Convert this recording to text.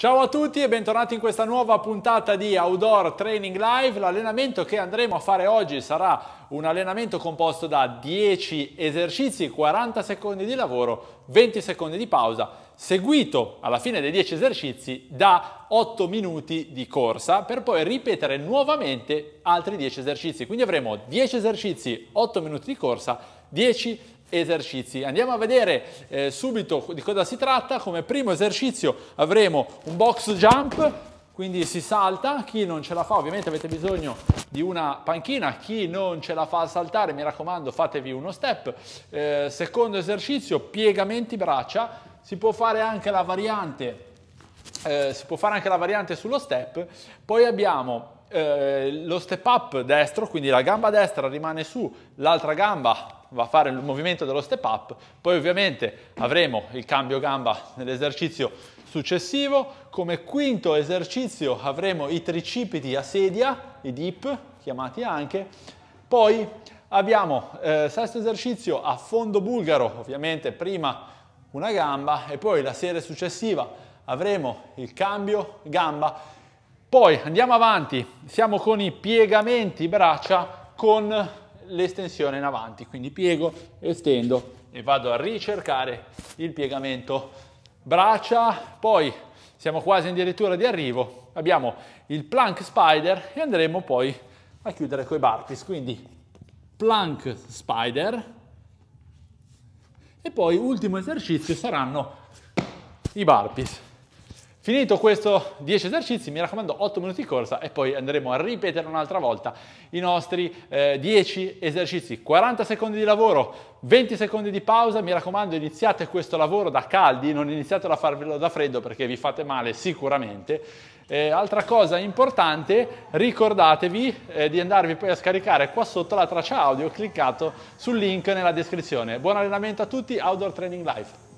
Ciao a tutti e bentornati in questa nuova puntata di Outdoor Training Live. L'allenamento che andremo a fare oggi sarà un allenamento composto da 10 esercizi, 40 secondi di lavoro, 20 secondi di pausa, seguito alla fine dei 10 esercizi da 8 minuti di corsa per poi ripetere nuovamente altri 10 esercizi. Quindi avremo 10 esercizi, 8 minuti di corsa, 10 esercizi. Andiamo a vedere eh, subito di cosa si tratta. Come primo esercizio avremo un box jump, quindi si salta. Chi non ce la fa, ovviamente avete bisogno di una panchina. Chi non ce la fa a saltare, mi raccomando, fatevi uno step. Eh, secondo esercizio, piegamenti braccia. Si può fare anche la variante eh, si può fare anche la variante sullo step, poi abbiamo eh, lo step up destro, quindi la gamba destra rimane su, l'altra gamba va a fare il movimento dello step up, poi ovviamente avremo il cambio gamba nell'esercizio successivo, come quinto esercizio avremo i tricipiti a sedia, i dip chiamati anche, poi abbiamo eh, sesto esercizio a fondo bulgaro, ovviamente prima una gamba e poi la serie successiva avremo il cambio gamba. Poi andiamo avanti, siamo con i piegamenti braccia con l'estensione in avanti, quindi piego, estendo e vado a ricercare il piegamento braccia, poi siamo quasi addirittura di arrivo, abbiamo il plank spider e andremo poi a chiudere con i burpees, quindi plank spider, e poi ultimo esercizio saranno i burpees. Finito questo 10 esercizi, mi raccomando 8 minuti di corsa e poi andremo a ripetere un'altra volta i nostri eh, 10 esercizi. 40 secondi di lavoro, 20 secondi di pausa, mi raccomando iniziate questo lavoro da caldi, non iniziate a farvelo da freddo perché vi fate male sicuramente eh, altra cosa importante, ricordatevi eh, di andarvi poi a scaricare qua sotto la traccia audio cliccato sul link nella descrizione. Buon allenamento a tutti, Outdoor Training Life!